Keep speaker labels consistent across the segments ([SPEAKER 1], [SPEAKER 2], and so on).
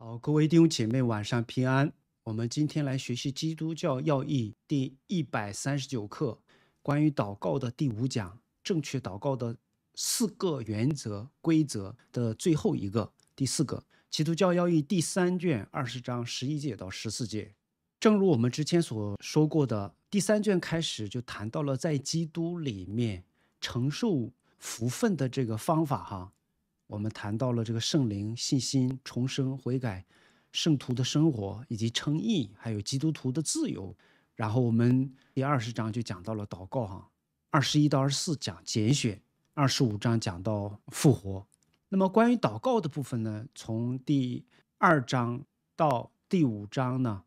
[SPEAKER 1] 好，各位弟兄姐妹，晚上平安。我们今天来学习《基督教要义》第一百三十九课，关于祷告的第五讲，正确祷告的四个原则规则的最后一个，第四个。《基督教要义》第三卷二十章十一节到十四节，正如我们之前所说过的，第三卷开始就谈到了在基督里面承受福分的这个方法，哈。我们谈到了这个圣灵、信心、重生、悔改、圣徒的生活，以及称义，还有基督徒的自由。然后我们第二十章就讲到了祷告，哈，二十一到二十四讲简选，二十五章讲到复活。那么关于祷告的部分呢，从第二章到第五章呢，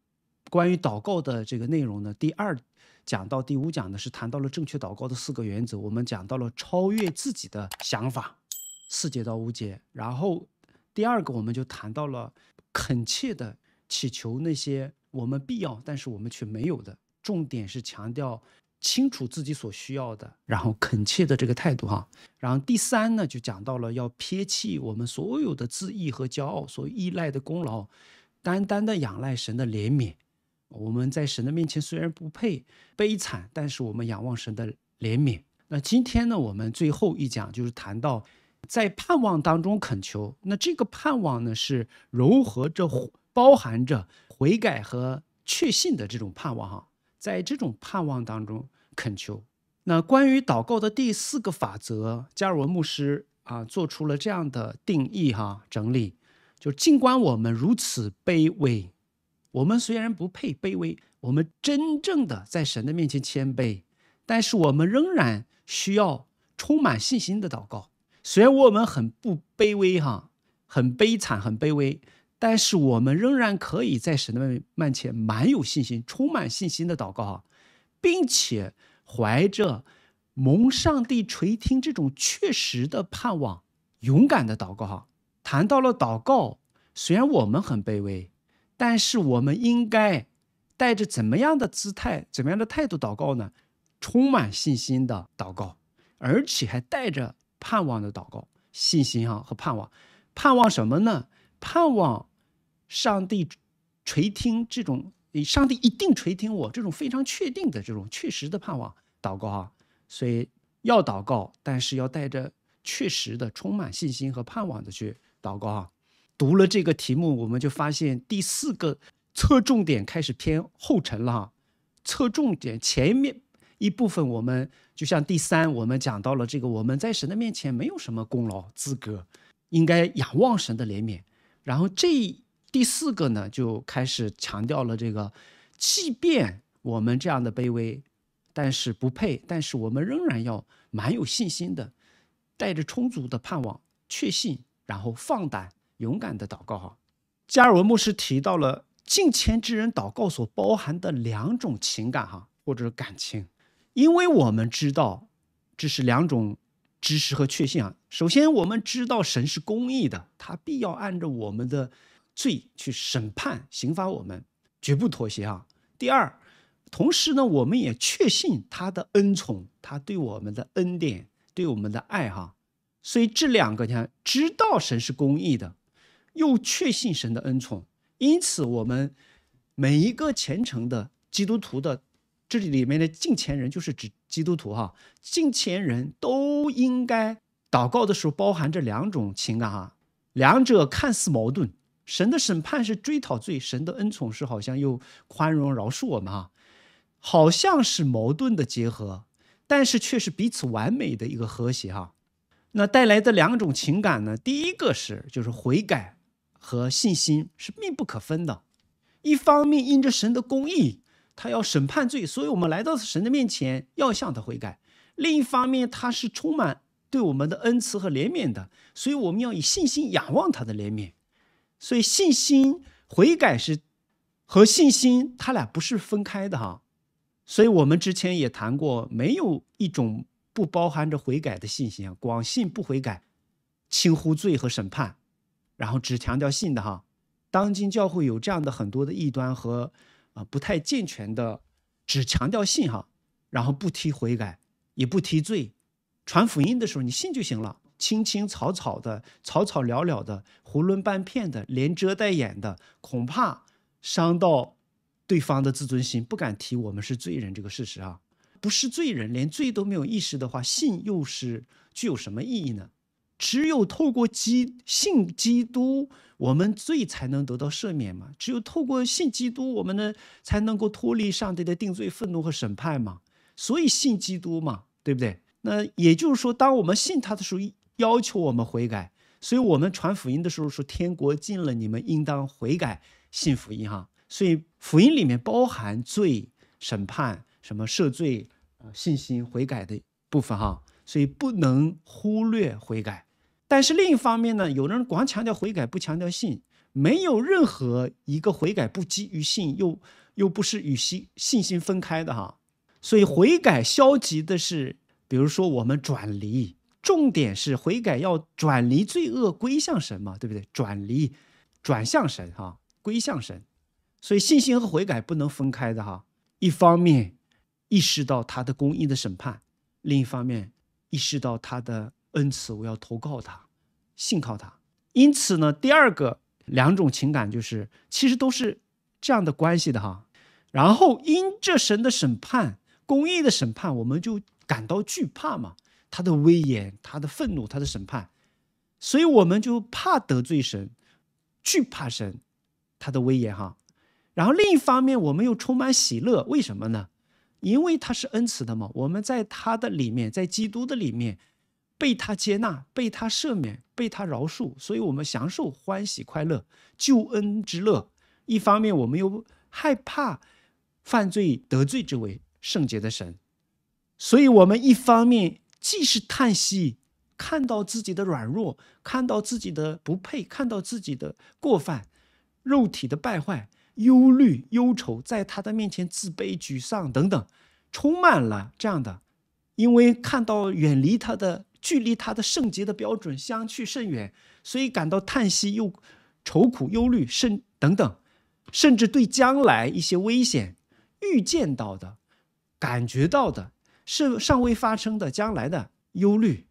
[SPEAKER 1] 关于祷告的这个内容呢，第二讲到第五讲呢是谈到了正确祷告的四个原则。我们讲到了超越自己的想法。四节到五节。然后第二个我们就谈到了恳切的祈求那些我们必要但是我们却没有的，重点是强调清楚自己所需要的，然后恳切的这个态度哈。然后第三呢，就讲到了要撇弃我们所有的自意和骄傲所依赖的功劳，单单的仰赖神的怜悯。我们在神的面前虽然不配悲惨，但是我们仰望神的怜悯。那今天呢，我们最后一讲就是谈到。在盼望当中恳求，那这个盼望呢，是融合着、包含着悔改和确信的这种盼望哈。在这种盼望当中恳求，那关于祷告的第四个法则，加尔文牧师啊做出了这样的定义哈，整理，就尽管我们如此卑微，我们虽然不配卑微，我们真正的在神的面前谦卑，但是我们仍然需要充满信心的祷告。虽然我们很不卑微哈，很悲惨，很卑微，但是我们仍然可以在神的面前蛮有信心、充满信心的祷告哈，并且怀着蒙上帝垂听这种确实的盼望，勇敢的祷告哈。谈到了祷告，虽然我们很卑微，但是我们应该带着怎么样的姿态、怎么样的态度祷告呢？充满信心的祷告，而且还带着。盼望的祷告，信心啊和盼望，盼望什么呢？盼望上帝垂听这种，上帝一定垂听我这种非常确定的这种确实的盼望祷告啊。所以要祷告，但是要带着确实的、充满信心和盼望的去祷告啊。读了这个题目，我们就发现第四个侧重点开始偏后尘了哈，侧重点前面。一部分，我们就像第三，我们讲到了这个，我们在神的面前没有什么功劳资格，应该仰望神的怜悯。然后这第四个呢，就开始强调了这个，即便我们这样的卑微，但是不配，但是我们仍然要蛮有信心的，带着充足的盼望、确信，然后放胆勇敢的祷告哈。加尔文牧师提到了近前之人祷告所包含的两种情感哈，或者是感情。因为我们知道这是两种知识和确信啊。首先，我们知道神是公义的，他必要按照我们的罪去审判、刑罚我们，绝不妥协啊。第二，同时呢，我们也确信他的恩宠，他对我们的恩典、对我们的爱哈。所以，这两个你看，知道神是公义的，又确信神的恩宠，因此，我们每一个虔诚的基督徒的。这里面的敬虔人就是指基督徒哈，敬虔人都应该祷告的时候包含这两种情感哈，两者看似矛盾，神的审判是追讨罪，神的恩宠是好像又宽容饶恕我们哈，好像是矛盾的结合，但是却是彼此完美的一个和谐哈。那带来的两种情感呢，第一个是就是悔改和信心是密不可分的，一方面因着神的公义。他要审判罪，所以我们来到神的面前要向他悔改。另一方面，他是充满对我们的恩慈和怜悯的，所以我们要以信心仰望他的怜悯。所以信心悔改是和信心他俩不是分开的哈。所以我们之前也谈过，没有一种不包含着悔改的信心啊。广信不悔改，轻忽罪和审判，然后只强调信的哈。当今教会有这样的很多的异端和。啊，不太健全的，只强调信哈，然后不提悔改，也不提罪。传福音的时候，你信就行了。轻轻草草的，草草了了的，囫囵半片的，连遮带掩的，恐怕伤到对方的自尊心，不敢提我们是罪人这个事实啊。不是罪人，连罪都没有意识的话，信又是具有什么意义呢？只有透过基信基督，我们罪才能得到赦免嘛。只有透过信基督，我们呢才能够脱离上帝的定罪、愤怒和审判嘛。所以信基督嘛，对不对？那也就是说，当我们信他的时候，要求我们悔改。所以我们传福音的时候说：“天国近了，你们应当悔改，信福音哈。”所以福音里面包含罪、审判、什么赦罪、信心、悔改的部分哈。所以不能忽略悔改。但是另一方面呢，有的人光强调悔改不强调信，没有任何一个悔改不基于信，又又不是与信信心分开的哈。所以悔改消极的是，比如说我们转离，重点是悔改要转离罪恶，归向神嘛，对不对？转离，转向神哈，归向神。所以信心和悔改不能分开的哈。一方面意识到他的公义的审判，另一方面意识到他的。恩赐，我要投靠他，信靠他。因此呢，第二个两种情感就是，其实都是这样的关系的哈。然后因这神的审判、公义的审判，我们就感到惧怕嘛，他的威严、他的愤怒、他的审判，所以我们就怕得罪神，惧怕神他的威严哈。然后另一方面，我们又充满喜乐，为什么呢？因为他是恩慈的嘛，我们在他的里面，在基督的里面。被他接纳，被他赦免，被他饶恕，所以我们享受欢喜快乐、救恩之乐。一方面，我们又害怕犯罪得罪这位圣洁的神，所以我们一方面既是叹息，看到自己的软弱，看到自己的不配，看到自己的过犯，肉体的败坏、忧虑、忧愁，在他的面前自卑、沮丧等等，充满了这样的，因为看到远离他的。距离他的圣洁的标准相去甚远，所以感到叹息又愁苦忧虑甚等等，甚至对将来一些危险预见到的感觉到的是尚未发生的将来的忧虑，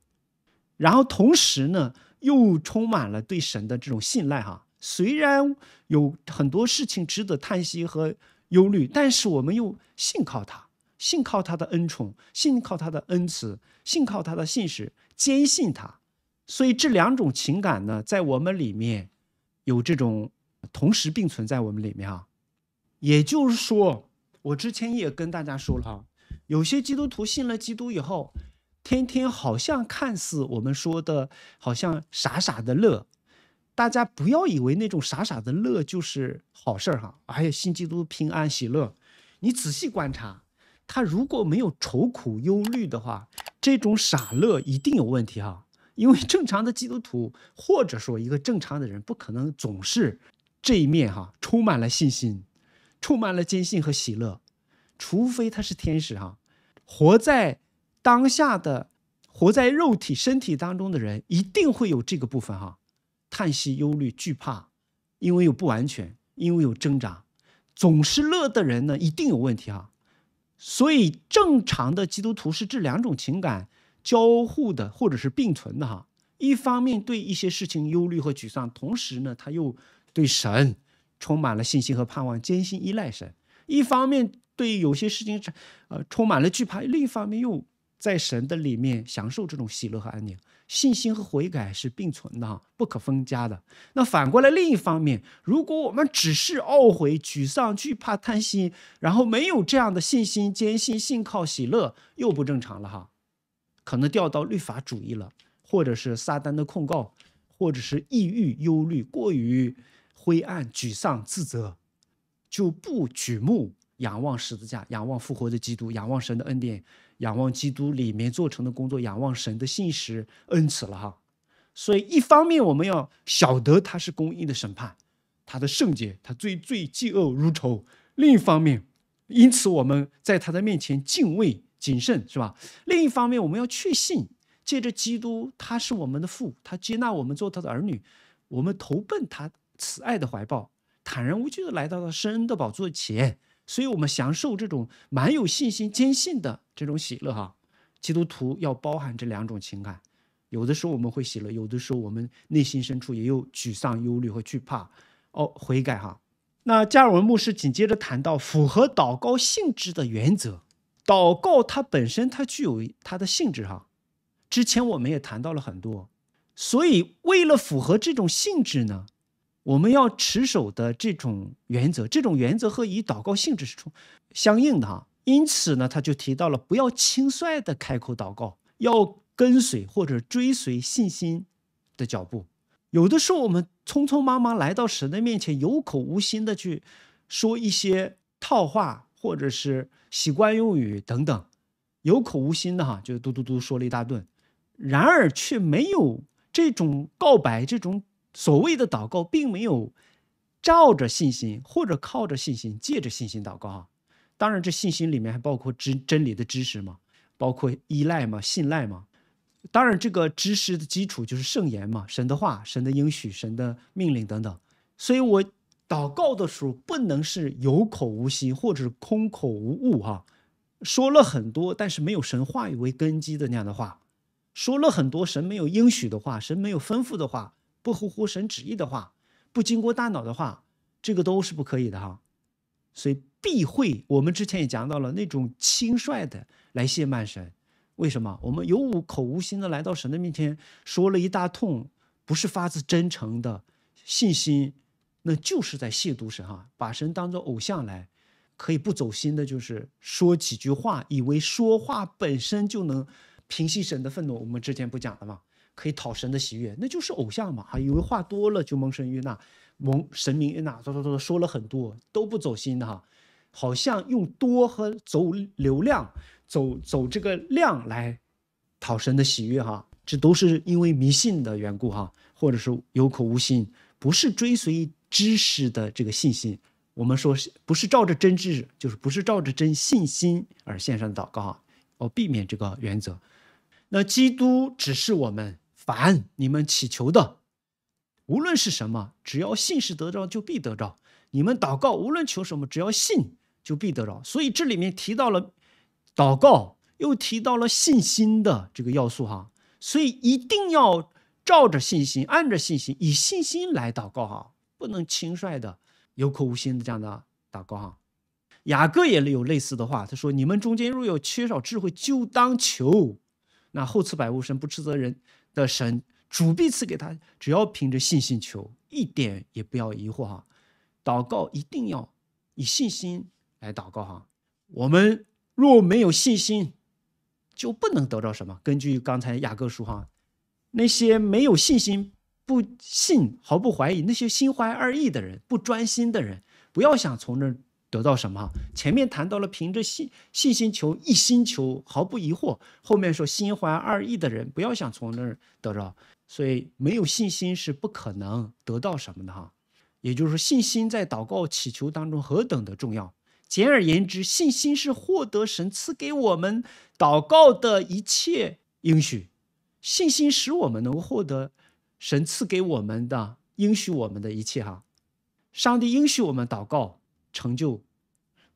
[SPEAKER 1] 然后同时呢又充满了对神的这种信赖哈，虽然有很多事情值得叹息和忧虑，但是我们又信靠他。信靠他的恩宠，信靠他的恩慈，信靠他的信实，坚信他。所以这两种情感呢，在我们里面，有这种同时并存在我们里面啊。也就是说，我之前也跟大家说了哈，有些基督徒信了基督以后，天天好像看似我们说的，好像傻傻的乐。大家不要以为那种傻傻的乐就是好事儿哈。哎呀，信基督平安喜乐，你仔细观察。他如果没有愁苦忧虑的话，这种傻乐一定有问题哈。因为正常的基督徒或者说一个正常的人，不可能总是这一面哈，充满了信心，充满了坚信和喜乐，除非他是天使哈。活在当下的、活在肉体身体当中的人，一定会有这个部分哈，叹息、忧虑、惧怕，因为有不完全，因为有挣扎。总是乐的人呢，一定有问题哈。所以，正常的基督徒是这两种情感交互的，或者是并存的哈。一方面对一些事情忧虑和沮丧，同时呢，他又对神充满了信心和盼望，坚信依赖神；一方面对有些事情呃充满了惧怕，另一方面又在神的里面享受这种喜乐和安宁。信心和悔改是并存的哈，不可分家的。那反过来，另一方面，如果我们只是懊悔、沮丧、惧怕、贪心，然后没有这样的信心、坚信、信靠、喜乐，又不正常了哈，可能掉到律法主义了，或者是撒旦的控告，或者是抑郁、忧虑、过于灰暗、沮丧、自责，就不举目仰望十字架，仰望复活的基督，仰望神的恩典。仰望基督里面做成的工作，仰望神的信实恩慈了哈。所以一方面我们要晓得他是公义的审判，他的圣洁，他最最嫉恶如仇；另一方面，因此我们在他的面前敬畏谨慎，是吧？另一方面，我们要确信，借着基督他是我们的父，他接纳我们做他的儿女，我们投奔他慈爱的怀抱，坦然无惧的来到了圣恩的宝座前。所以，我们享受这种蛮有信心、坚信的这种喜乐哈。基督徒要包含这两种情感，有的时候我们会喜乐，有的时候我们内心深处也有沮丧、忧虑和惧怕。哦，悔改哈。那加尔文牧师紧接着谈到符合祷告性质的原则。祷告它本身它具有它的性质哈。之前我们也谈到了很多，所以为了符合这种性质呢。我们要持守的这种原则，这种原则和以祷告性质是相相应的哈。因此呢，他就提到了不要轻率的开口祷告，要跟随或者追随信心的脚步。有的时候我们匆匆忙忙来到神的面前，有口无心的去说一些套话或者是习惯用语等等，有口无心的哈，就嘟嘟嘟说了一大顿，然而却没有这种告白这种。所谓的祷告，并没有照着信心或者靠着信心借着信心祷告啊。当然，这信心里面还包括知真理的知识嘛，包括依赖嘛、信赖嘛。当然，这个知识的基础就是圣言嘛，神的话、神的应许、神的命令等等。所以，我祷告的时候不能是有口无心或者空口无物哈，说了很多，但是没有神话语为根基的那样的话，说了很多神没有应许的话，神没有吩咐的话。不合乎神旨意的话，不经过大脑的话，这个都是不可以的哈。所以避讳，我们之前也讲到了那种轻率的来亵慢神。为什么？我们有口无心的来到神的面前说了一大通，不是发自真诚的信心，那就是在亵渎神啊！把神当做偶像来，可以不走心的，就是说几句话，以为说话本身就能平息神的愤怒。我们之前不讲了吗？可以讨神的喜悦，那就是偶像嘛？哈，以为话多了就蒙神悦纳，蒙神明悦纳，说说说说，说了很多都不走心的哈，好像用多和走流量、走走这个量来讨神的喜悦哈，这都是因为迷信的缘故哈，或者是有口无心，不是追随知识的这个信心。我们说是不是照着真知，就是不是照着真信心而献上的祷告哈？我避免这个原则。那基督只是我们。凡你们祈求的，无论是什么，只要信是得着，就必得着；你们祷告，无论求什么，只要信，就必得着。所以这里面提到了祷告，又提到了信心的这个要素，哈。所以一定要照着信心，按着信心，以信心来祷告哈，不能轻率的、有口无心的这样的祷告哈。雅各也有类似的话，他说：“你们中间若有缺少智慧，就当求，那厚赐百物生不斥责人。”的神主必赐给他，只要凭着信心求，一点也不要疑惑哈。祷告一定要以信心来祷告哈。我们若没有信心，就不能得到什么。根据刚才雅各书哈，那些没有信心、不信、毫不怀疑、那些心怀二意的人、不专心的人，不要想从那。得到什么？前面谈到了凭着信信心求一心求毫不疑惑，后面说心怀二意的人不要想从那儿得到，所以没有信心是不可能得到什么的哈。也就是说，信心在祷告祈求当中何等的重要。简而言之，信心是获得神赐给我们祷告的一切应许，信心使我们能够获得神赐给我们的应许我们的一切哈。上帝应许我们祷告。成就，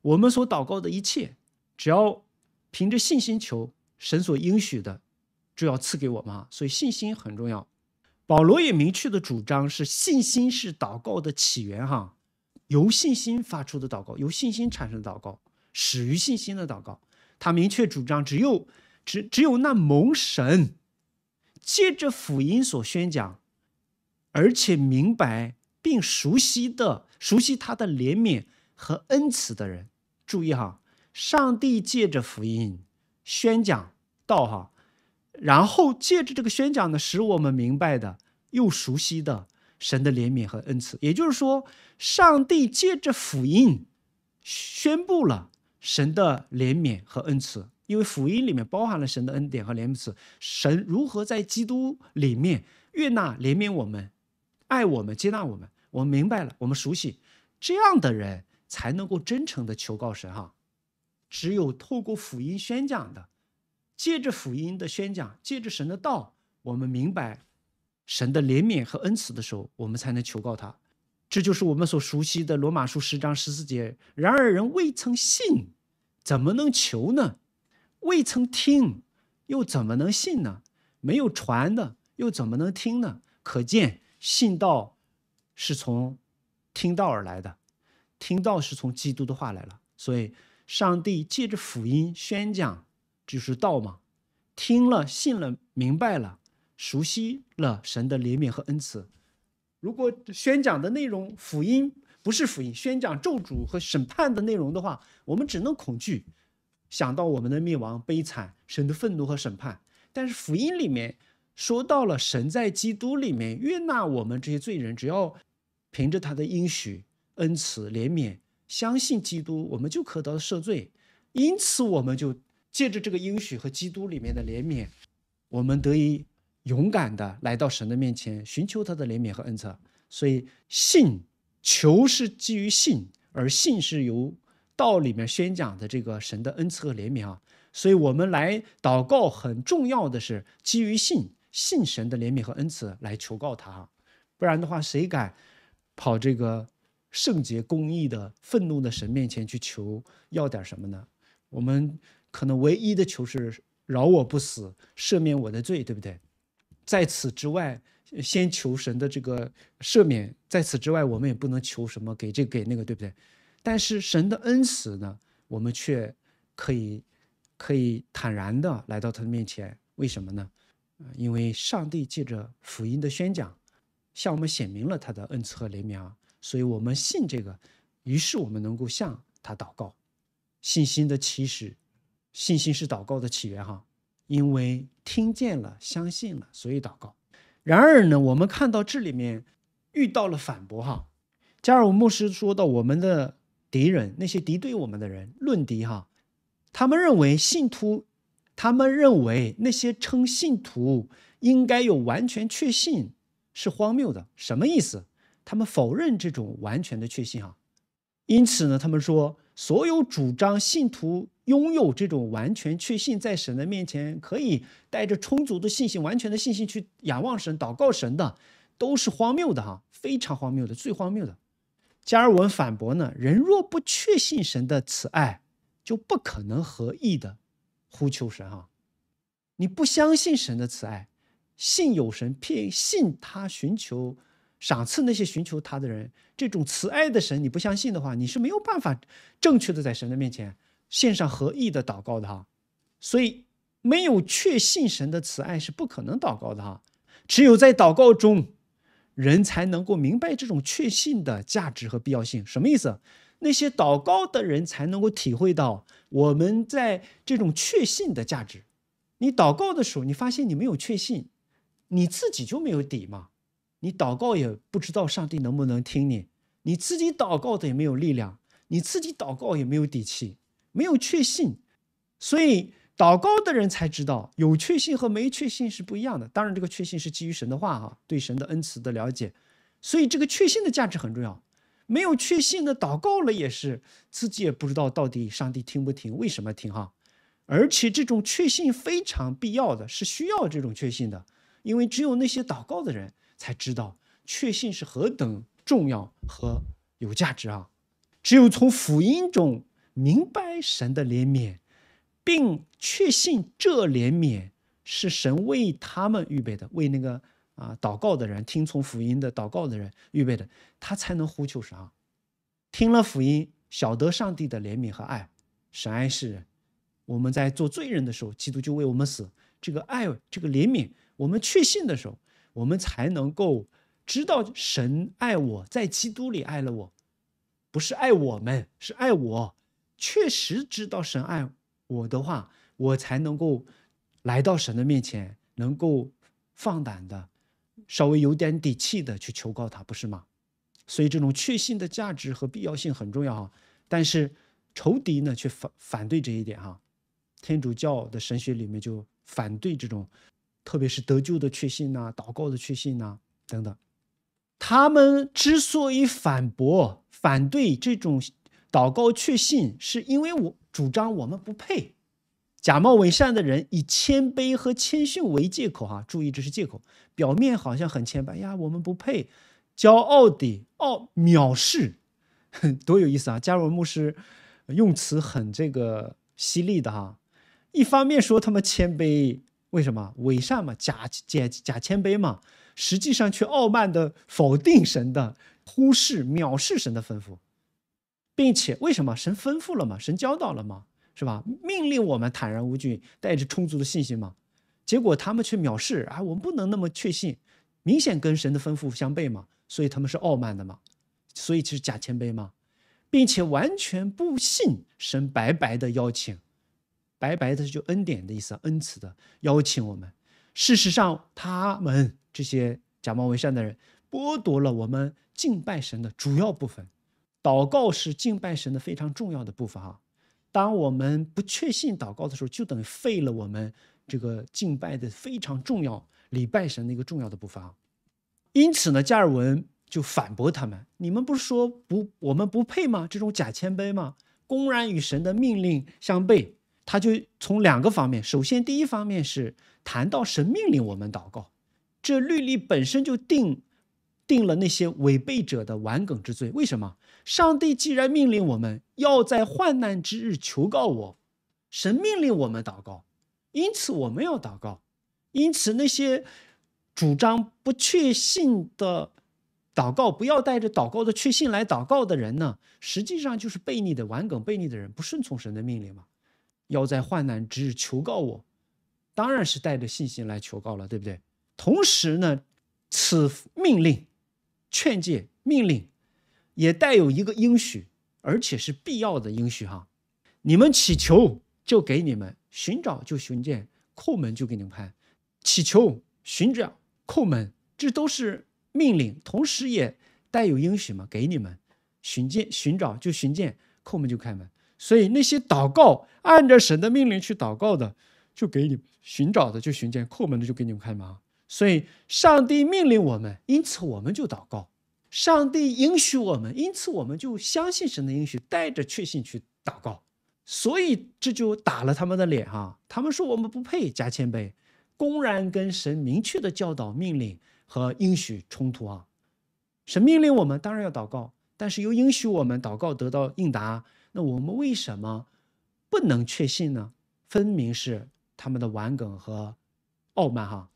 [SPEAKER 1] 我们所祷告的一切，只要凭着信心求神所应许的，就要赐给我们。所以信心很重要。保罗也明确的主张是：信心是祷告的起源。哈，由信心发出的祷告，由信心产生的祷告，始于信心的祷告。他明确主张，只有只只有那蒙神借着福音所宣讲，而且明白并熟悉的熟悉他的怜悯。和恩慈的人，注意哈，上帝借着福音宣讲道哈，然后借着这个宣讲呢，使我们明白的又熟悉的神的怜悯和恩慈。也就是说，上帝借着福音宣布了神的怜悯和恩慈。因为福音里面包含了神的恩典和怜悯。神如何在基督里面悦纳怜悯我们，爱我们，接纳我们，我们明白了，我们熟悉这样的人。才能够真诚的求告神哈！只有透过福音宣讲的，借着福音的宣讲，借着神的道，我们明白神的怜悯和恩慈的时候，我们才能求告他。这就是我们所熟悉的罗马书十章十四节。然而人未曾信，怎么能求呢？未曾听，又怎么能信呢？没有传的，又怎么能听呢？可见信道是从听道而来的。听到是从基督的话来了，所以上帝借着福音宣讲，就是道嘛。听了、信了、明白了、熟悉了神的怜悯和恩慈。如果宣讲的内容，福音不是福音，宣讲咒诅和审判的内容的话，我们只能恐惧，想到我们的灭亡、悲惨、神的愤怒和审判。但是福音里面说到了神在基督里面悦纳我们这些罪人，只要凭着他的应许。恩慈怜悯，相信基督，我们就可得赦罪。因此，我们就借着这个应许和基督里面的怜悯，我们得以勇敢的来到神的面前，寻求他的怜悯和恩赐。所以，信求是基于信，而信是由道里面宣讲的这个神的恩赐和怜悯啊。所以，我们来祷告很重要的是基于信，信神的怜悯和恩赐来求告他啊。不然的话，谁敢跑这个？圣洁公义的愤怒的神面前去求要点什么呢？我们可能唯一的求是饶我不死，赦免我的罪，对不对？在此之外，先求神的这个赦免。在此之外，我们也不能求什么给这给那个，对不对？但是神的恩慈呢，我们却可以可以坦然的来到他的面前。为什么呢？因为上帝借着福音的宣讲，向我们显明了他的恩慈和怜悯啊。所以，我们信这个，于是我们能够向他祷告。信心的起始，信心是祷告的起源，哈。因为听见了，相信了，所以祷告。然而呢，我们看到这里面遇到了反驳，哈。加尔文牧师说到我们的敌人，那些敌对我们的人，论敌，哈，他们认为信徒，他们认为那些称信徒应该有完全确信是荒谬的，什么意思？他们否认这种完全的确信啊，因此呢，他们说，所有主张信徒拥有这种完全确信，在神的面前可以带着充足的信心、完全的信心去仰望神、祷告神的，都是荒谬的哈，非常荒谬的，最荒谬的。加尔文反驳呢，人若不确信神的慈爱，就不可能合意的呼求神啊，你不相信神的慈爱，信有神，偏信他寻求。赏赐那些寻求他的人，这种慈爱的神，你不相信的话，你是没有办法正确的在神的面前献上合意的祷告的哈。所以，没有确信神的慈爱是不可能祷告的哈。只有在祷告中，人才能够明白这种确信的价值和必要性。什么意思？那些祷告的人才能够体会到我们在这种确信的价值。你祷告的时候，你发现你没有确信，你自己就没有底嘛。你祷告也不知道上帝能不能听你，你自己祷告的也没有力量，你自己祷告也没有底气，没有确信，所以祷告的人才知道有确信和没确信是不一样的。当然，这个确信是基于神的话哈，对神的恩慈的了解，所以这个确信的价值很重要。没有确信的祷告了也是自己也不知道到底上帝听不听，为什么听哈？而且这种确信非常必要的是需要这种确信的，因为只有那些祷告的人。才知道确信是何等重要和有价值啊！只有从福音中明白神的怜悯，并确信这怜悯是神为他们预备的，为那个啊祷告的人听从福音的祷告的人预备的，他才能呼求神。啊！听了福音，晓得上帝的怜悯和爱，神爱世人。我们在做罪人的时候，基督就为我们死。这个爱，这个怜悯，我们确信的时候。我们才能够知道神爱我在基督里爱了我，不是爱我们，是爱我。确实知道神爱我的话，我才能够来到神的面前，能够放胆的、稍微有点底气的去求告他，不是吗？所以这种确信的价值和必要性很重要哈。但是仇敌呢却反反对这一点哈。天主教的神学里面就反对这种。特别是得救的确信呐，祷告的确信呐，等等。他们之所以反驳、反对这种祷告确信，是因为我主张我们不配。假冒伪善的人以谦卑和谦逊为借口，哈，注意这是借口，表面好像很谦卑呀，我们不配。骄傲的傲藐视，多有意思啊！加尔文牧师用词很这个犀利的哈，一方面说他们谦卑。为什么伪善嘛，假假假谦卑嘛，实际上却傲慢的否定神的，忽视藐视神的吩咐，并且为什么神吩咐了嘛，神教导了嘛，是吧？命令我们坦然无惧，带着充足的信心嘛，结果他们却藐视啊，我们不能那么确信，明显跟神的吩咐相悖嘛，所以他们是傲慢的嘛，所以其实假谦卑嘛，并且完全不信神白白的邀请。白白的就恩典的意思，恩慈的邀请我们。事实上，他们这些假冒为善的人剥夺了我们敬拜神的主要部分。祷告是敬拜神的非常重要的部分啊！当我们不确信祷告的时候，就等于废了我们这个敬拜的非常重要、礼拜神的一个重要的部分。啊。因此呢，加尔文就反驳他们：“你们不是说不，我们不配吗？这种假谦卑吗？公然与神的命令相悖。”他就从两个方面，首先，第一方面是谈到神命令我们祷告，这律例本身就定定了那些违背者的玩梗之罪。为什么？上帝既然命令我们要在患难之日求告我，神命令我们祷告，因此我们要祷告。因此，那些主张不确信的祷告，不要带着祷告的确信来祷告的人呢？实际上就是悖逆的顽梗，悖逆的人不顺从神的命令吗？要在患难之日求告我，当然是带着信心来求告了，对不对？同时呢，此命令、劝诫、命令也带有一个应许，而且是必要的应许哈。你们祈求就给你们寻找就寻见，叩门就给你们开。祈求、寻找、叩门，这都是命令，同时也带有应许嘛。给你们寻见、寻找就寻见，叩门就开门。所以那些祷告按着神的命令去祷告的，就给你寻找的就寻见，叩门的就给你们开门。所以上帝命令我们，因此我们就祷告；上帝允许我们，因此我们就相信神的允许，带着确信去祷告。所以这就打了他们的脸哈！他们说我们不配加谦卑，公然跟神明确的教导、命令和应许冲突啊！神命令我们当然要祷告，但是又应许我们祷告得到应答。那我们为什么不能确信呢？分明是他们的玩梗和傲慢哈，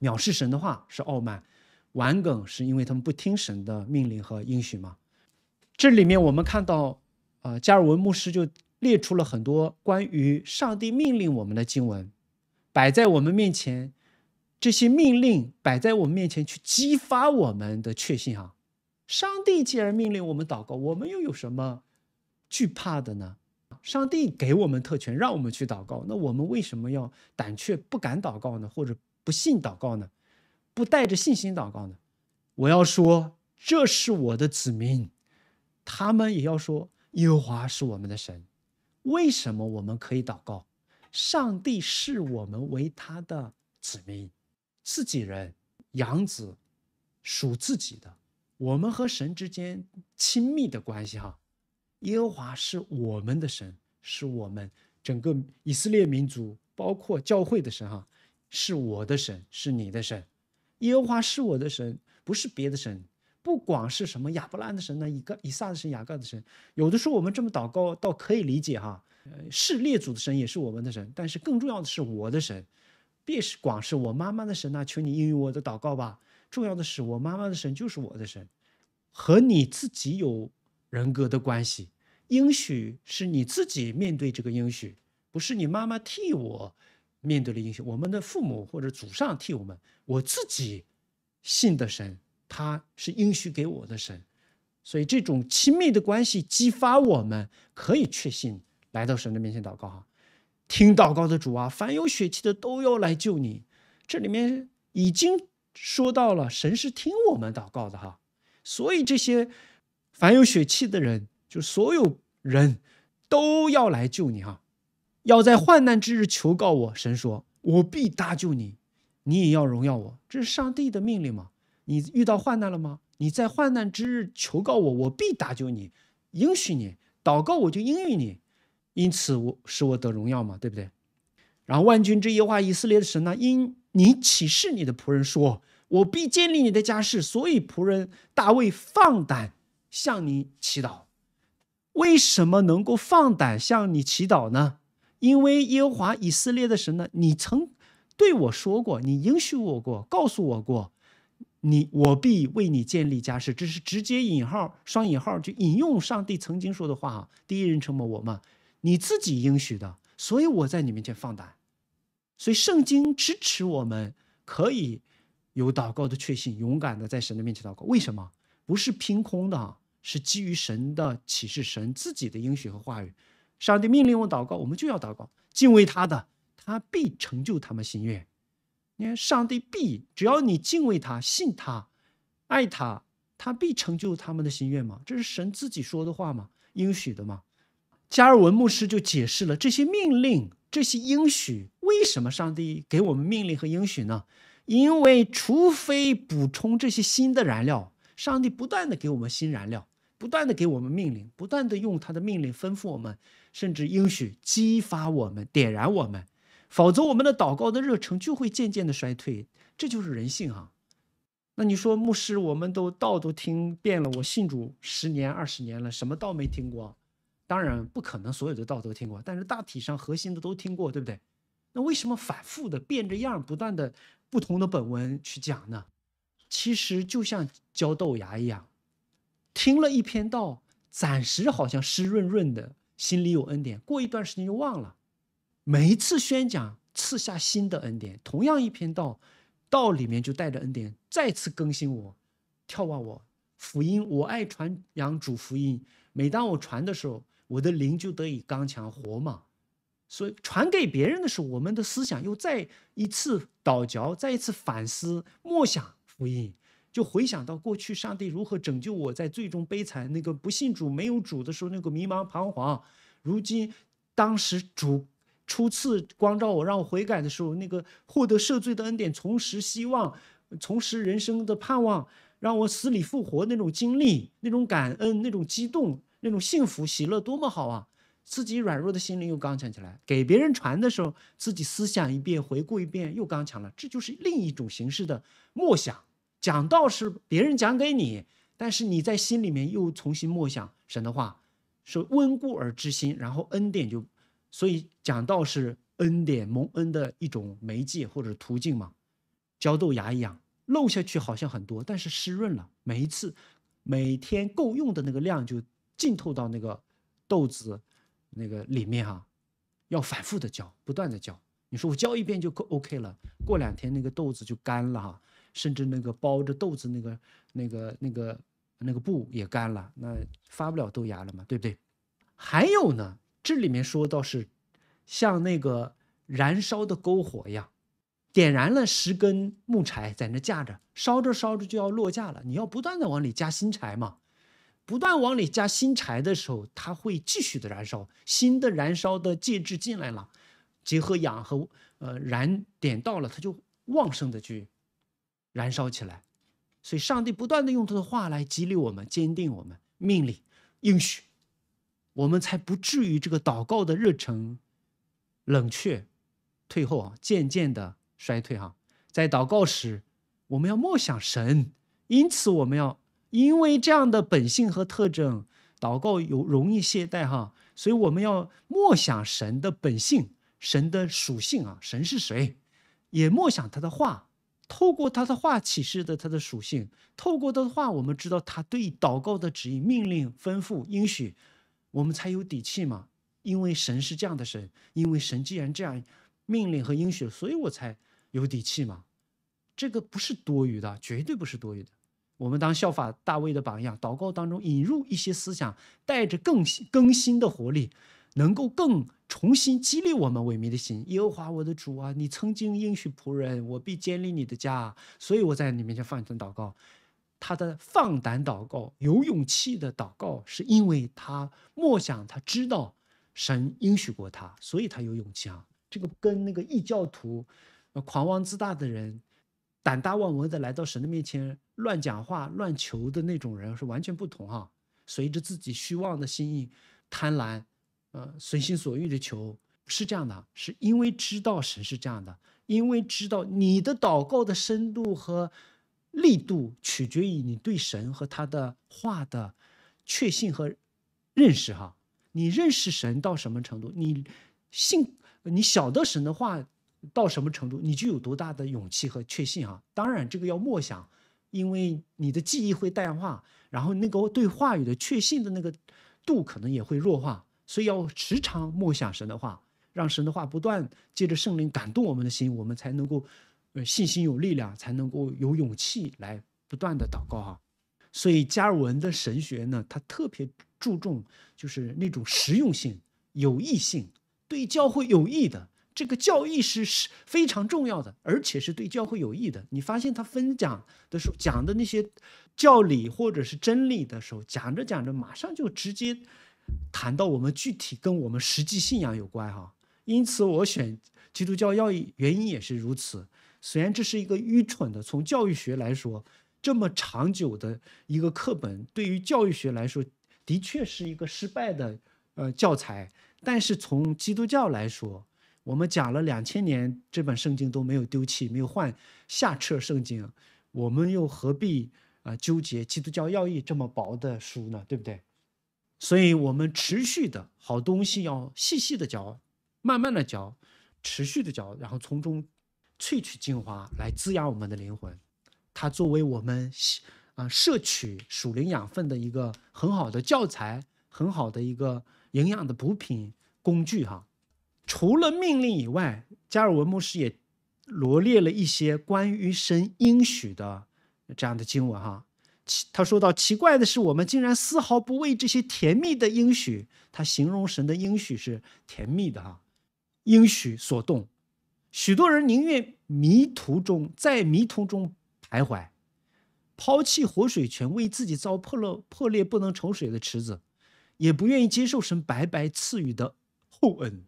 [SPEAKER 1] 藐视神的话是傲慢，玩梗是因为他们不听神的命令和应许嘛。这里面我们看到，呃，加尔文牧师就列出了很多关于上帝命令我们的经文，摆在我们面前，这些命令摆在我们面前去激发我们的确信啊。上帝既然命令我们祷告，我们又有什么？惧怕的呢？上帝给我们特权，让我们去祷告。那我们为什么要胆怯、不敢祷告呢？或者不信祷告呢？不带着信心祷告呢？我要说，这是我的子民，他们也要说，耶和华是我们的神。为什么我们可以祷告？上帝视我们为他的子民，自己人，养子，属自己的。我们和神之间亲密的关系，哈。耶和华是我们的神，是我们整个以色列民族，包括教会的神哈，是我的神，是你的神。耶和华是我的神，不是别的神。不管是什么亚伯拉罕的神呢，以以撒的神，雅各的神，有的时候我们这么祷告，倒可以理解哈，是列祖的神，也是我们的神。但是更重要的是我的神，别是光是我妈妈的神呐，求你应允我的祷告吧。重要的是我妈妈的神就是我的神，和你自己有人格的关系。应许是你自己面对这个应许，不是你妈妈替我面对了应许。我们的父母或者祖上替我们，我自己信的神，他是应许给我的神。所以这种亲密的关系激发我们，可以确信来到神的面前祷告哈。听祷告的主啊，凡有血气的都要来救你。这里面已经说到了神是听我们祷告的哈。所以这些凡有血气的人，就所有。人，都要来救你啊！要在患难之日求告我，神说，我必搭救你，你也要荣耀我。这是上帝的命令吗？你遇到患难了吗？你在患难之日求告我，我必搭救你，应许你，祷告我就应允你，因此我使我得荣耀嘛，对不对？然后万军之耶和华以色列的神呢，因你启示你的仆人说，我必建立你的家室，所以仆人大卫放胆向你祈祷。为什么能够放胆向你祈祷呢？因为耶和华以色列的神呢，你曾对我说过，你应许我过，告诉我过，你我必为你建立家室。这是直接引号双引号就引用上帝曾经说的话啊。第一人称嘛，我嘛，你自己应许的，所以我在你面前放胆。所以圣经支持我们可以有祷告的确信，勇敢的在神的面前祷告。为什么？不是凭空的啊。是基于神的启示，神自己的应许和话语。上帝命令我祷告，我们就要祷告，敬畏他的，他必成就他们心愿。你看，上帝必，只要你敬畏他、信他、爱他，他必成就他们的心愿嘛？这是神自己说的话嘛？应许的嘛？加尔文牧师就解释了这些命令、这些应许，为什么上帝给我们命令和应许呢？因为除非补充这些新的燃料，上帝不断地给我们新燃料。不断的给我们命令，不断的用他的命令吩咐我们，甚至应许激发我们，点燃我们，否则我们的祷告的热忱就会渐渐的衰退。这就是人性啊！那你说，牧师，我们都道都听遍了，我信主十年二十年了，什么道没听过？当然不可能所有的道都听过，但是大体上核心的都听过，对不对？那为什么反复的变着样，不断的不同的本文去讲呢？其实就像教豆芽一样。听了一篇道，暂时好像湿润润的，心里有恩典。过一段时间就忘了。每一次宣讲赐下新的恩典，同样一篇道，道里面就带着恩典，再次更新我，眺望我福音，我爱传扬主福音。每当我传的时候，我的灵就得以刚强活嘛。所以传给别人的时候，我们的思想又再一次倒嚼，再一次反思默想福音。就回想到过去，上帝如何拯救我，在最终悲惨那个不信主、没有主的时候，那个迷茫彷徨；如今，当时主初次光照我，让我悔改的时候，那个获得赦罪的恩典，重拾希望，重拾人生的盼望，让我死里复活那种经历，那种感恩，那种激动，那种幸福喜乐，多么好啊！自己软弱的心灵又刚强起来，给别人传的时候，自己思想一遍，回顾一遍，又刚强了。这就是另一种形式的默想。讲道是别人讲给你，但是你在心里面又重新默想神的话，是温故而知新，然后恩典就，所以讲道是恩典蒙恩的一种媒介或者途径嘛，浇豆芽一样，漏下去好像很多，但是湿润了，每一次每天够用的那个量就浸透到那个豆子那个里面哈，要反复的浇，不断的浇，你说我浇一遍就够 OK 了，过两天那个豆子就干了哈。甚至那个包着豆子那个、那个、那个、那个布也干了，那发不了豆芽了嘛，对不对？还有呢，这里面说到是，像那个燃烧的篝火一样，点燃了十根木柴在那架着，烧着烧着就要落架了，你要不断的往里加新柴嘛，不断往里加新柴的时候，它会继续的燃烧，新的燃烧的介质进来了，结合氧和呃燃点到了，它就旺盛的去。燃烧起来，所以上帝不断地用他的话来激励我们、坚定我们，命令、应许，我们才不至于这个祷告的热忱冷却、退后啊，渐渐的衰退哈。在祷告时，我们要默想神，因此我们要因为这样的本性和特征，祷告有容易懈怠哈，所以我们要默想神的本性、神的属性啊，神是谁，也默想他的话。透过他的话启示的他的属性，透过他的话，我们知道他对祷告的旨意、命令、吩咐、应许，我们才有底气嘛。因为神是这样的神，因为神既然这样命令和应许，所以我才有底气嘛。这个不是多余的，绝对不是多余的。我们当效法大卫的榜样，祷告当中引入一些思想，带着更新、更新的活力。能够更重新激励我们萎靡的心，耶和华我的主啊，你曾经应许仆人，我必建立你的家，所以我在你面前放胆祷告。他的放胆祷告、有勇气的祷告，是因为他默想，他知道神应许过他，所以他有勇气啊。这个跟那个异教徒、狂妄自大的人，胆大妄为的来到神的面前乱讲话、乱求的那种人是完全不同啊。随着自己虚妄的心意、贪婪。呃，随心所欲的求是这样的，是因为知道神是这样的，因为知道你的祷告的深度和力度取决于你对神和他的话的确信和认识哈。你认识神到什么程度，你信你晓得神的话到什么程度，你就有多大的勇气和确信啊。当然，这个要默想，因为你的记忆会淡化，然后那个对话语的确信的那个度可能也会弱化。所以要时常默想神的话，让神的话不断借着圣灵感动我们的心，我们才能够，呃，信心有力量，才能够有勇气来不断的祷告哈。所以加尔文的神学呢，他特别注重就是那种实用性、有益性，对教会有益的这个教义是是非常重要的，而且是对教会有益的。你发现他分享的时候讲的那些教理或者是真理的时候，讲着讲着马上就直接。谈到我们具体跟我们实际信仰有关哈，因此我选基督教要义原因也是如此。虽然这是一个愚蠢的，从教育学来说，这么长久的一个课本，对于教育学来说的确是一个失败的呃教材。但是从基督教来说，我们讲了两千年，这本圣经都没有丢弃，没有换下册圣经，我们又何必啊纠结《基督教要义》这么薄的书呢？对不对？所以，我们持续的好东西要细细的嚼，慢慢的嚼，持续的嚼，然后从中萃取精华来滋养我们的灵魂。它作为我们啊摄取属灵养分的一个很好的教材，很好的一个营养的补品工具哈。除了命令以外，加尔文牧师也罗列了一些关于神应许的这样的经文哈。他说到：“奇怪的是，我们竟然丝毫不为这些甜蜜的应许，他形容神的应许是甜蜜的哈，应许所动。许多人宁愿迷途中，在迷途中徘徊，抛弃活水泉，为自己造破了破裂不能抽水的池子，也不愿意接受神白白赐予的厚恩。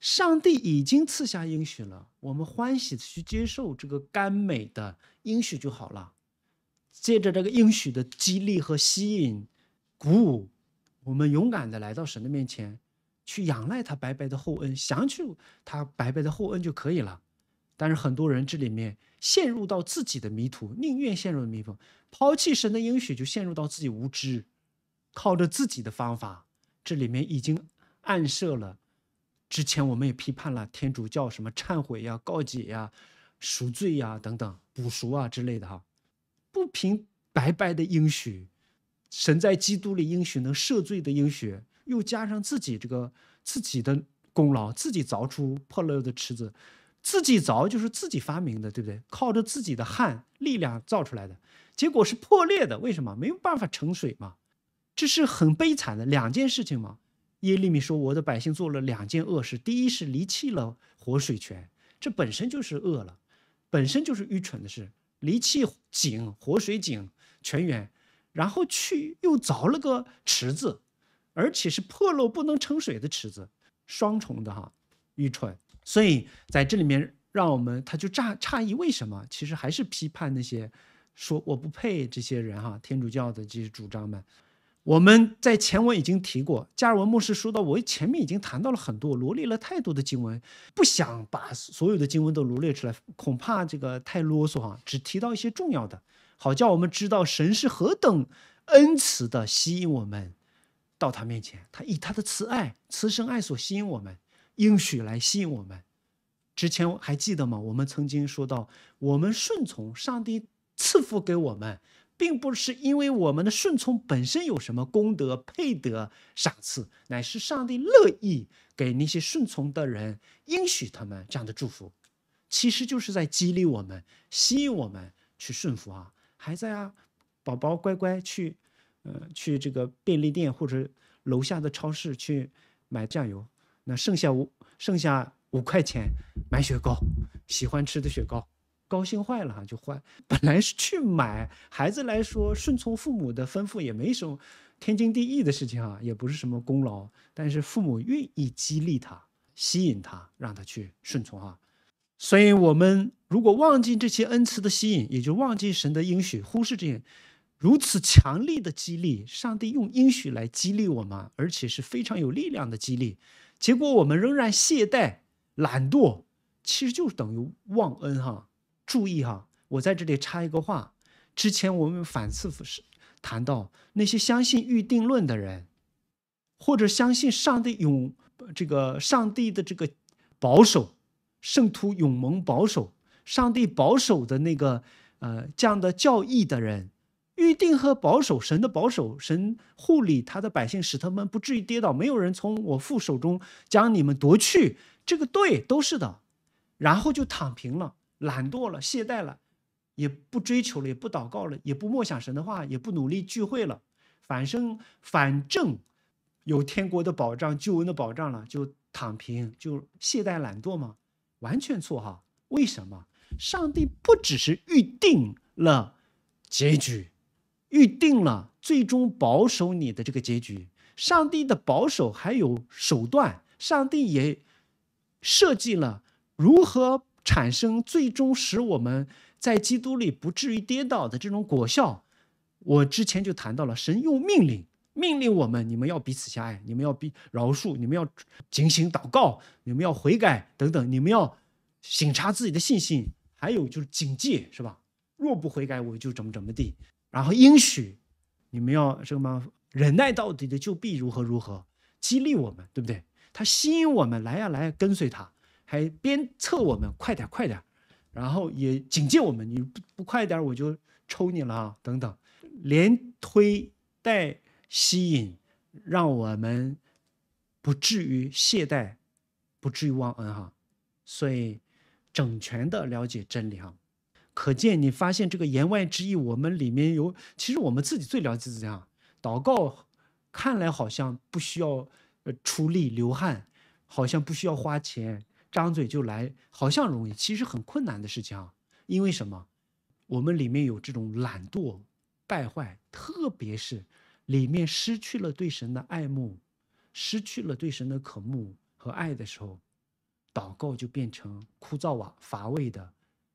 [SPEAKER 1] 上帝已经赐下应许了，我们欢喜的去接受这个甘美的应许就好了。”借着这个应许的激励和吸引、鼓舞，我们勇敢的来到神的面前，去仰赖他白白的厚恩，享去他白白的厚恩就可以了。但是很多人这里面陷入到自己的迷途，宁愿陷入迷途，抛弃神的应许，就陷入到自己无知，靠着自己的方法。这里面已经暗设了，之前我们也批判了天主教什么忏悔呀、告解呀、赎罪呀等等补赎啊之类的哈。不凭白白的应许，神在基督里应许能赦罪的应许，又加上自己这个自己的功劳，自己凿出破了的池子，自己凿就是自己发明的，对不对？靠着自己的汗力量造出来的，结果是破裂的，为什么？没有办法盛水嘛，这是很悲惨的两件事情嘛。耶利米说：“我的百姓做了两件恶事，第一是离弃了活水泉，这本身就是恶了，本身就是愚蠢的事。”离弃井、活水井、泉源，然后去又凿了个池子，而且是破漏不能盛水的池子，双重的哈，愚蠢。所以在这里面，让我们他就诧诧异，为什么？其实还是批判那些说我不配这些人哈，天主教的这些主张们。我们在前文已经提过，加尔文牧师说到，我前面已经谈到了很多，罗列了太多的经文，不想把所有的经文都罗列出来，恐怕这个太啰嗦哈。只提到一些重要的，好叫我们知道神是何等恩慈的，吸引我们到他面前，他以他的慈爱、慈生爱所吸引我们，应许来吸引我们。之前还记得吗？我们曾经说到，我们顺从上帝赐福给我们。并不是因为我们的顺从本身有什么功德、配得赏赐，乃是上帝乐意给那些顺从的人，应许他们这样的祝福，其实就是在激励我们、吸引我们去顺服啊，孩子啊，宝宝乖乖去，呃，去这个便利店或者楼下的超市去买酱油，那剩下五剩下五块钱买雪糕，喜欢吃的雪糕。高兴坏了哈，就坏。本来是去买孩子来说，顺从父母的吩咐也没什么天经地义的事情哈，也不是什么功劳。但是父母愿意激励他，吸引他，让他去顺从哈。所以，我们如果忘记这些恩赐的吸引，也就忘记神的应许，忽视这些如此强力的激励。上帝用应许来激励我们，而且是非常有力量的激励。结果我们仍然懈怠、懒惰，其实就是等于忘恩哈。注意哈，我在这里插一个话。之前我们反复是谈到那些相信预定论的人，或者相信上帝永这个上帝的这个保守，圣徒永蒙保守，上帝保守的那个呃这样的教义的人，预定和保守神的保守，神护理他的百姓，使他们不至于跌倒，没有人从我父手中将你们夺去。这个对，都是的。然后就躺平了。懒惰了，懈怠了，也不追求了，也不祷告了，也不默想神的话，也不努力聚会了，反正反正有天国的保障、救恩的保障了，就躺平，就懈怠、懒惰嘛，完全错哈！为什么？上帝不只是预定了结局，预定了最终保守你的这个结局。上帝的保守还有手段，上帝也设计了如何。产生最终使我们在基督里不至于跌倒的这种果效，我之前就谈到了。神用命令命令我们：你们要彼此相爱，你们要彼饶恕，你们要警醒祷告，你们要悔改等等。你们要审察自己的信心，还有就是警戒，是吧？若不悔改，我就怎么怎么地。然后应许你们要什么忍耐到底的救必如何如何激励我们，对不对？他吸引我们来呀来跟随他。还鞭策我们快点快点，然后也警戒我们，你不不快点我就抽你了啊！等等，连推带吸引，让我们不至于懈怠，不至于忘恩哈。所以，整全的了解真理哈。可见你发现这个言外之意，我们里面有其实我们自己最了解自己啊。祷告。看来好像不需要呃出力流汗，好像不需要花钱。张嘴就来，好像容易，其实很困难的事情啊。因为什么？我们里面有这种懒惰、败坏，特别是里面失去了对神的爱慕，失去了对神的渴慕和爱的时候，祷告就变成枯燥啊、乏味的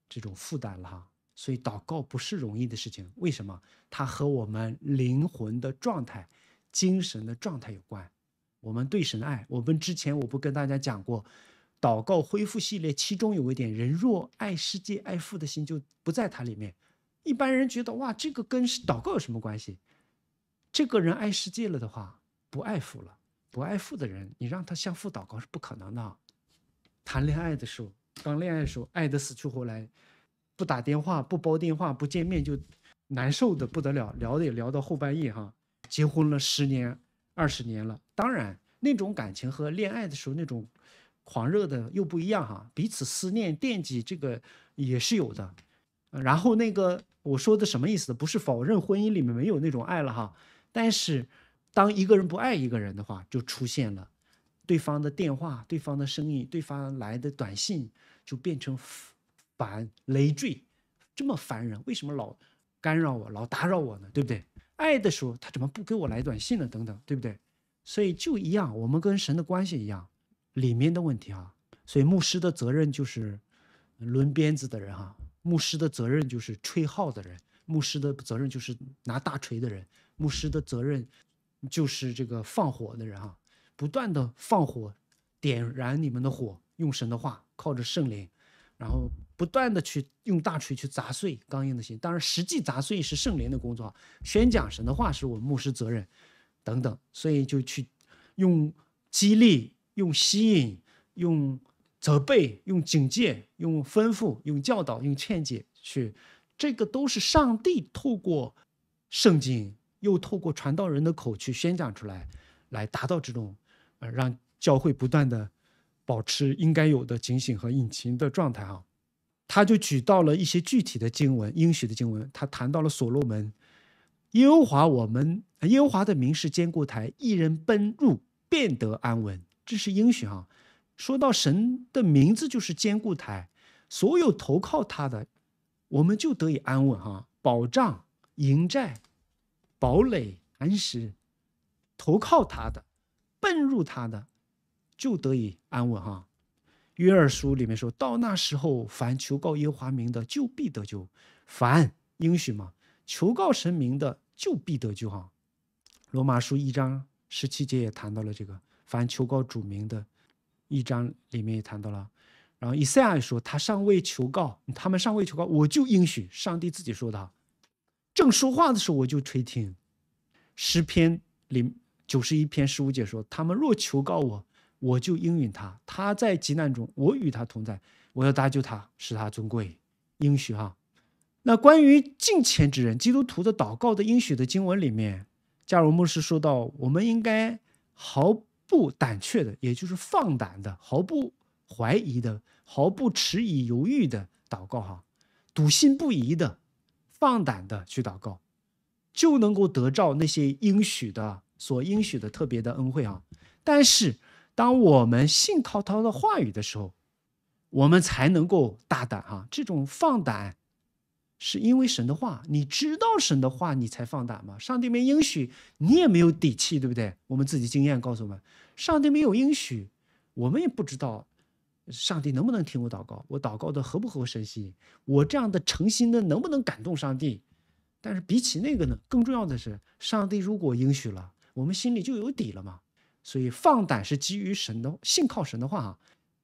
[SPEAKER 1] 这种负担了哈。所以，祷告不是容易的事情。为什么？它和我们灵魂的状态、精神的状态有关。我们对神的爱，我们之前我不跟大家讲过。祷告恢复系列，其中有一点，人若爱世界、爱富的心就不在它里面。一般人觉得，哇，这个跟祷告有什么关系？这个人爱世界了的话，不爱富了，不爱富的人，你让他向富祷告是不可能的。谈恋爱的时候，刚恋爱的时候，爱得死去活来，不打电话、不煲电话、不见面就难受的不得了，聊得也聊到后半夜哈。结婚了十年、二十年了，当然那种感情和恋爱的时候那种。狂热的又不一样哈，彼此思念惦记这个也是有的。然后那个我说的什么意思不是否认婚姻里面没有那种爱了哈，但是当一个人不爱一个人的话，就出现了对方的电话、对方的声音、对方来的短信就变成烦累赘，这么烦人，为什么老干扰我、老打扰我呢？对不对？爱的时候他怎么不给我来短信呢？等等，对不对？所以就一样，我们跟神的关系一样。里面的问题啊。所以牧师的责任就是抡鞭子的人哈，牧师的责任就是吹号的人，牧师的责任就是拿大锤的人，牧师的责任就是这个放火的人哈，不断的放火，点燃你们的火，用神的话靠着圣灵，然后不断的去用大锤去砸碎刚硬的心，当然实际砸碎是圣灵的工作，宣讲神的话是我们牧师责任，等等，所以就去用激励。用吸引，用责备，用警戒，用吩咐，用教导，用劝解去，这个都是上帝透过圣经，又透过传道人的口去宣讲出来，来达到这种呃让教会不断的保持应该有的警醒和引擎的状态啊。他就举到了一些具体的经文，应许的经文。他谈到了所罗门，耶和华我们耶和华的名是坚固台，一人奔入，便得安稳。这是应许啊。说到神的名字就是坚固台，所有投靠他的，我们就得以安稳哈，保障营寨堡垒磐石，投靠他的，奔入他的，就得以安稳哈。约尔书里面说到那时候凡求告耶和华名的就必得救，凡应许嘛，求告神明的就必得救哈。罗马书一章十七节也谈到了这个。凡求告主名的，一章里面也谈到了。然后以赛亚说他尚未求告，他们尚未求告，我就应许。上帝自己说的，正说话的时候我就垂听。诗篇里九十一篇十五节说：他们若求告我，我就应允他；他在急难中，我与他同在。我要搭救他，使他尊贵。应许哈。那关于近前之人，基督徒的祷告的应许的经文里面，加尔牧师说到：我们应该好。不胆怯的，也就是放胆的，毫不怀疑的，毫不迟疑犹豫的祷告哈，笃信不疑的，放胆的去祷告，就能够得到那些应许的所应许的特别的恩惠啊。但是，当我们信滔滔的话语的时候，我们才能够大胆哈，这种放胆。是因为神的话，你知道神的话，你才放胆嘛。上帝没应许，你也没有底气，对不对？我们自己经验告诉我们，上帝没有应许，我们也不知道上帝能不能听我祷告，我祷告的合不合神心，我这样的诚心的能不能感动上帝？但是比起那个呢，更重要的是，上帝如果应许了，我们心里就有底了嘛。所以放胆是基于神的信靠神的话啊，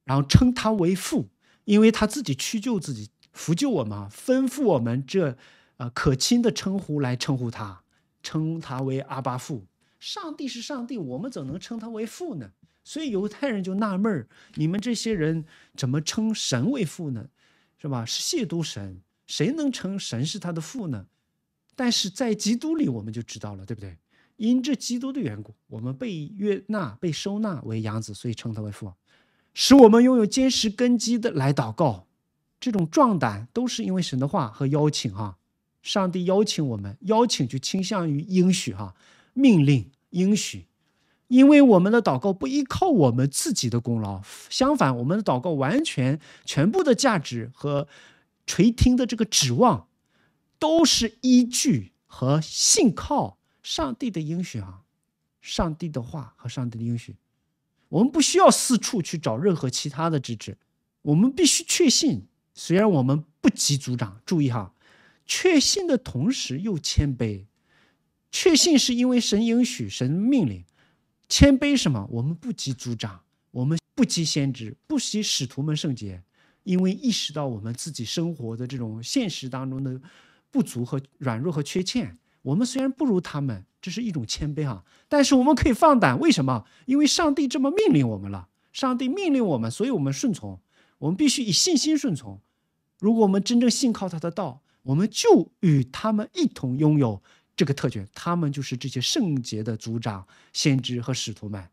[SPEAKER 1] 然后称他为父，因为他自己屈就自己。扶救我们，吩咐我们这，呃，可亲的称呼来称呼他，称他为阿巴父。上帝是上帝，我们怎能称他为父呢？所以犹太人就纳闷儿：你们这些人怎么称神为父呢？是吧？是亵渎神。谁能称神是他的父呢？但是在基督里我们就知道了，对不对？因这基督的缘故，我们被约纳被收纳为养子，所以称他为父，使我们拥有坚实根基的来祷告。这种壮胆都是因为神的话和邀请哈，上帝邀请我们，邀请就倾向于应许哈，命令应许，因为我们的祷告不依靠我们自己的功劳，相反，我们的祷告完全全部的价值和垂听的这个指望，都是依据和信靠上帝的应许啊，上帝的话和上帝的应许，我们不需要四处去找任何其他的支持，我们必须确信。虽然我们不及组长，注意哈，确信的同时又谦卑，确信是因为神应许、神命令，谦卑什么？我们不及组长，我们不及先知，不及使徒们圣洁，因为意识到我们自己生活的这种现实当中的不足和软弱和缺陷。我们虽然不如他们，这是一种谦卑哈，但是我们可以放胆，为什么？因为上帝这么命令我们了，上帝命令我们，所以我们顺从。我们必须以信心顺从。如果我们真正信靠他的道，我们就与他们一同拥有这个特权。他们就是这些圣洁的族长、先知和使徒们。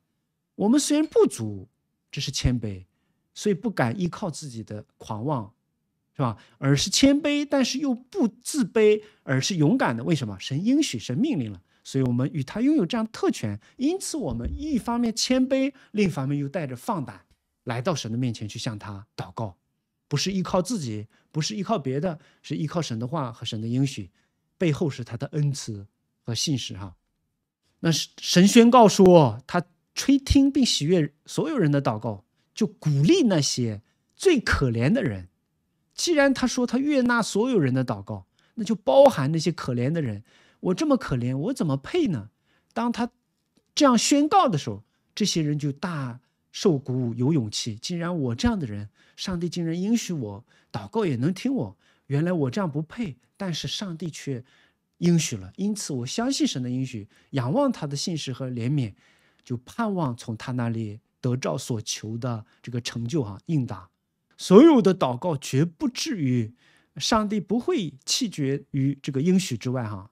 [SPEAKER 1] 我们虽然不足，这是谦卑，所以不敢依靠自己的狂妄，是吧？而是谦卑，但是又不自卑，而是勇敢的。为什么？神应许，神命令了，所以我们与他拥有这样特权。因此，我们一方面谦卑，另一方面又带着放胆。来到神的面前去向他祷告，不是依靠自己，不是依靠别的，是依靠神的话和神的应许，背后是他的恩慈和信实哈。那神宣告说，他垂听并喜悦所有人的祷告，就鼓励那些最可怜的人。既然他说他悦纳所有人的祷告，那就包含那些可怜的人。我这么可怜，我怎么配呢？当他这样宣告的时候，这些人就大。受鼓舞，有勇气。竟然我这样的人，上帝竟然应许我，祷告也能听我。原来我这样不配，但是上帝却应许了。因此，我相信神的应许，仰望他的信实和怜悯，就盼望从他那里得照所求的这个成就哈应答。所有的祷告绝不至于上帝不会弃绝于这个应许之外哈。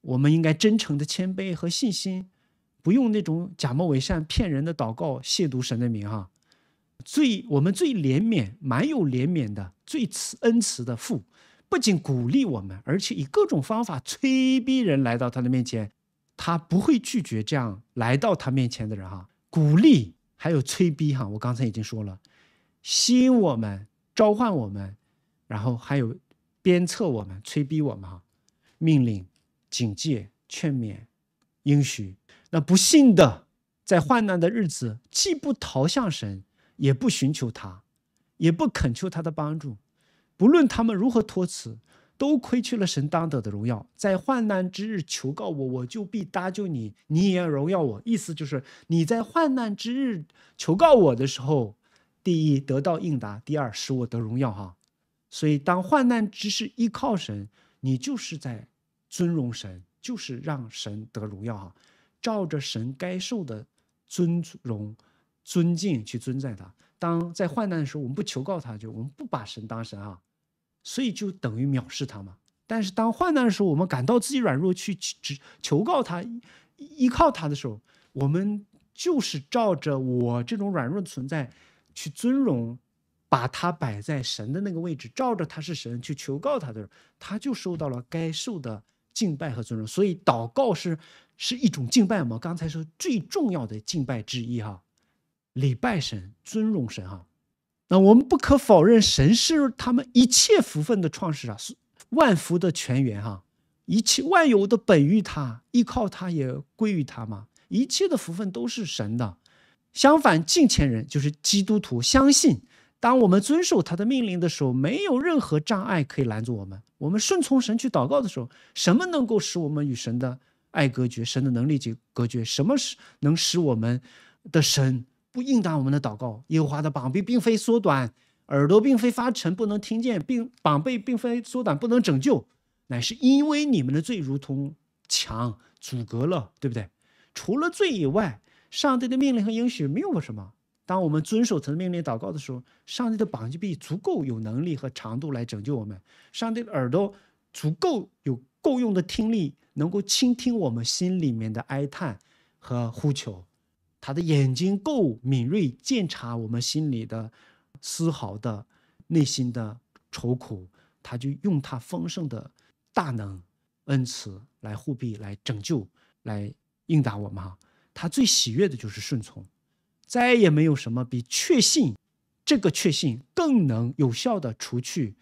[SPEAKER 1] 我们应该真诚的谦卑和信心。不用那种假冒伪善、骗人的祷告亵渎神的名哈！最我们最怜悯、蛮有怜悯的、最慈恩慈的父，不仅鼓励我们，而且以各种方法催逼人来到他的面前，他不会拒绝这样来到他面前的人哈！鼓励还有催逼哈，我刚才已经说了，吸引我们、召唤我们，然后还有鞭策我们、催逼我们哈，命令、警戒、劝勉、应许。那不幸的，在患难的日子，既不逃向神，也不寻求他，也不恳求他的帮助，不论他们如何托辞，都亏去了神当得的荣耀。在患难之日求告我，我就必搭救你，你也荣耀我。意思就是你在患难之日求告我的时候，第一得到应答，第二使我得荣耀。哈，所以当患难之时依靠神，你就是在尊荣神，就是让神得荣耀。哈。照着神该受的尊荣、尊敬去尊在他。当在患难的时候，我们不求告他就，我们不把神当神啊，所以就等于藐视他嘛。但是当患难的时候，我们感到自己软弱去只求告他、依靠他的时候，我们就是照着我这种软弱的存在去尊荣，把他摆在神的那个位置，照着他是神去求告他的时候，他就受到了该受的。敬拜和尊荣，所以祷告是是一种敬拜嘛。刚才说最重要的敬拜之一哈，礼拜神、尊荣神哈。那我们不可否认，神是他们一切福分的创始者，是万福的泉源哈。一切万有的本于他，依靠他也归于他嘛。一切的福分都是神的。相反，敬虔人就是基督徒，相信。当我们遵守他的命令的时候，没有任何障碍可以拦住我们。我们顺从神去祷告的时候，什么能够使我们与神的爱隔绝、神的能力隔绝？什么是能使我们的神不应答我们的祷告？耶和华的膀臂并非缩短，耳朵并非发沉，不能听见；并膀臂并非缩短，不能拯救，乃是因为你们的罪如同墙阻隔了，对不对？除了罪以外，上帝的命令和应许没有什么。当我们遵守神的命令祷告的时候，上帝的膀臂足够有能力和长度来拯救我们；上帝的耳朵足够有够用的听力，能够倾听我们心里面的哀叹和呼求；他的眼睛够敏锐，鉴察我们心里的丝毫的内心的愁苦；他就用他丰盛的大能恩慈来护庇、来拯救、来应答我们。哈，他最喜悦的就是顺从。再也没有什么比确信，这个确信更能有效的除去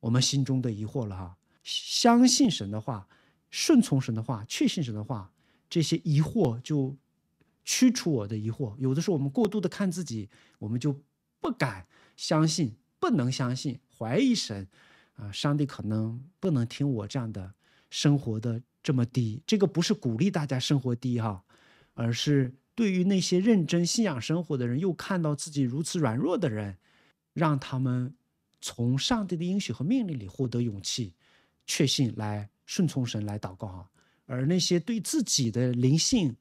[SPEAKER 1] 我们心中的疑惑了哈。相信神的话，顺从神的话，确信神的话，这些疑惑就驱除我的疑惑。有的时候我们过度的看自己，我们就不敢相信，不能相信，怀疑神啊，上帝可能不能听我这样的生活的这么低。这个不是鼓励大家生活低哈，而是。对于那些认真信仰生活的人，又看到自己如此软弱的人，让他们从上帝的应许和命令里获得勇气、确信，来顺从神，来祷告啊。而那些对自己的灵性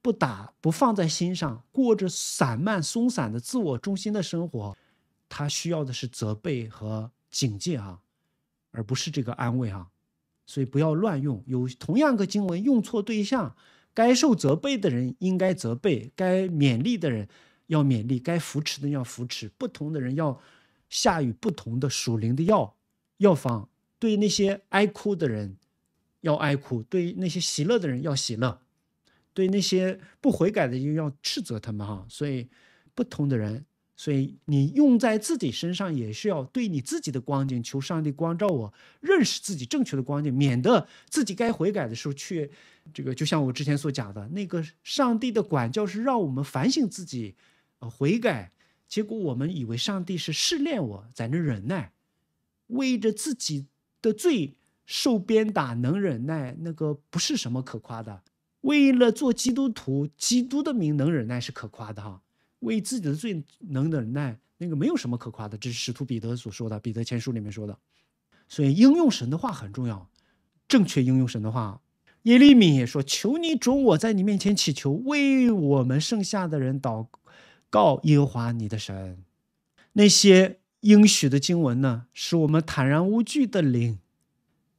[SPEAKER 1] 不打不放在心上，过着散漫松散的自我中心的生活，他需要的是责备和警戒啊，而不是这个安慰啊。所以不要乱用，有同样个经文用错对象。该受责备的人应该责备，该勉励的人要勉励，该扶持的要扶持，不同的人要下雨不同的属灵的药药方。对那些哀哭的人要哀哭，对那些喜乐的人要喜乐，对那些不悔改的又要斥责他们哈。所以不同的人，所以你用在自己身上也是要对你自己的光景求上帝光照我，认识自己正确的光景，免得自己该悔改的时候却。这个就像我之前所讲的，那个上帝的管教是让我们反省自己，呃，悔改。结果我们以为上帝是试炼我，在那忍耐，为着自己的罪受鞭打能忍耐，那个不是什么可夸的。为了做基督徒，基督的名能忍耐是可夸的哈。为自己的罪能忍耐，那个没有什么可夸的。这是使徒彼得所说的，《彼得前书》里面说的。所以应用神的话很重要，正确应用神的话。耶利米也说：“求你准我在你面前祈求，为我们剩下的人祷告，耶和华你的神。”那些应许的经文呢，使我们坦然无惧的灵，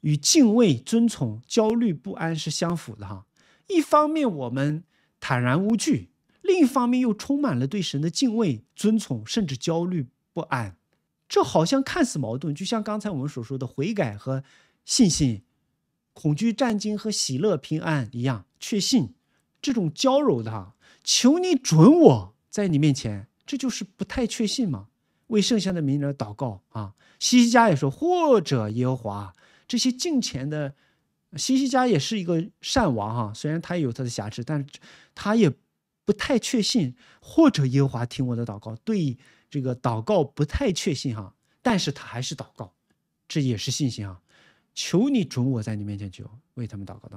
[SPEAKER 1] 与敬畏、尊崇、焦虑不安是相符的哈。一方面我们坦然无惧，另一方面又充满了对神的敬畏、尊崇，甚至焦虑不安。这好像看似矛盾，就像刚才我们所说的悔改和信心。恐惧战惊和喜乐平安一样，确信这种娇柔的，求你准我在你面前，这就是不太确信嘛。为剩下的名人祷告啊。西西家也说，或者耶和华，这些敬前的，西西家也是一个善王哈，虽然他也有他的瑕疵，但是他也不太确信或者耶和华听我的祷告，对这个祷告不太确信哈，但是他还是祷告，这也是信心啊。求你准我在你面前求为他们祷告，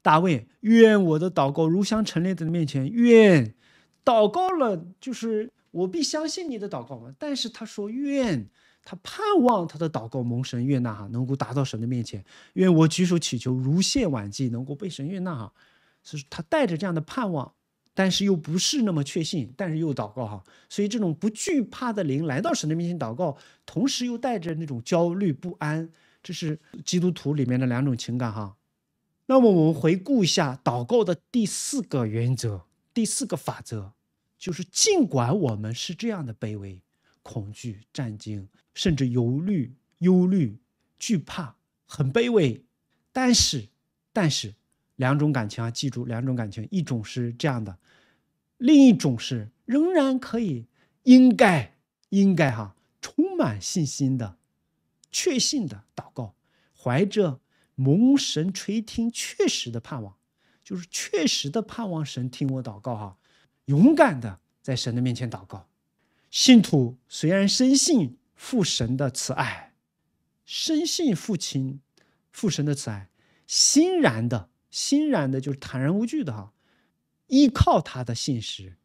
[SPEAKER 1] 大卫愿我的祷告如香陈列在你面前，愿祷告了就是我必相信你的祷告嘛。但是他说愿他盼望他的祷告蒙神悦纳哈，能够达到神的面前，愿我举手祈求如献晚祭能够被神悦纳哈。所以，他带着这样的盼望，但是又不是那么确信，但是又祷告哈。所以，这种不惧怕的灵来到神的面前祷告，同时又带着那种焦虑不安。这是基督徒里面的两种情感哈，那么我们回顾一下祷告的第四个原则，第四个法则，就是尽管我们是这样的卑微、恐惧、战惊，甚至忧虑、忧虑、惧怕，很卑微，但是，但是两种感情啊，记住两种感情，一种是这样的，另一种是仍然可以、应该、应该哈，充满信心的。确信的祷告，怀着蒙神垂听确实的盼望，就是确实的盼望神听我祷告哈。勇敢的在神的面前祷告，信徒虽然深信父神的慈爱，深信父亲、父神的慈爱，欣然的、欣然的，就是坦然无惧的哈，依靠他的信实。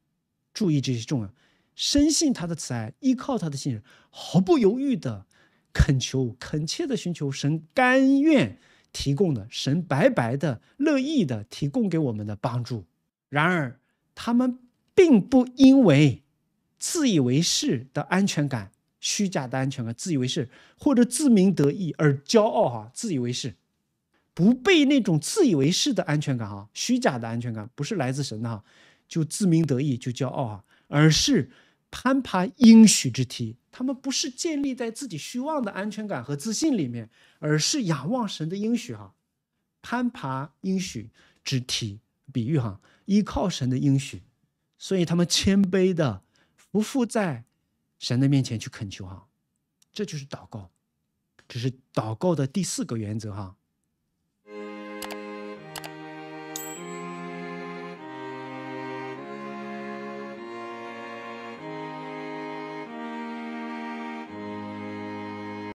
[SPEAKER 1] 注意这些重要，深信他的慈爱，依靠他的信任，毫不犹豫的。恳求、恳切地寻求神甘愿提供的、神白白的、乐意的提供给我们的帮助。然而，他们并不因为自以为是的安全感、虚假的安全感、自以为是或者自鸣得意而骄傲。哈，自以为是，不被那种自以为是的安全感、哈虚假的安全感不是来自神的哈，就自鸣得意就骄傲啊，而是攀爬应许之梯。他们不是建立在自己虚妄的安全感和自信里面，而是仰望神的应许哈，攀爬应许，之体比喻哈，依靠神的应许，所以他们谦卑的，不匐在神的面前去恳求哈，这就是祷告，这是祷告的第四个原则哈。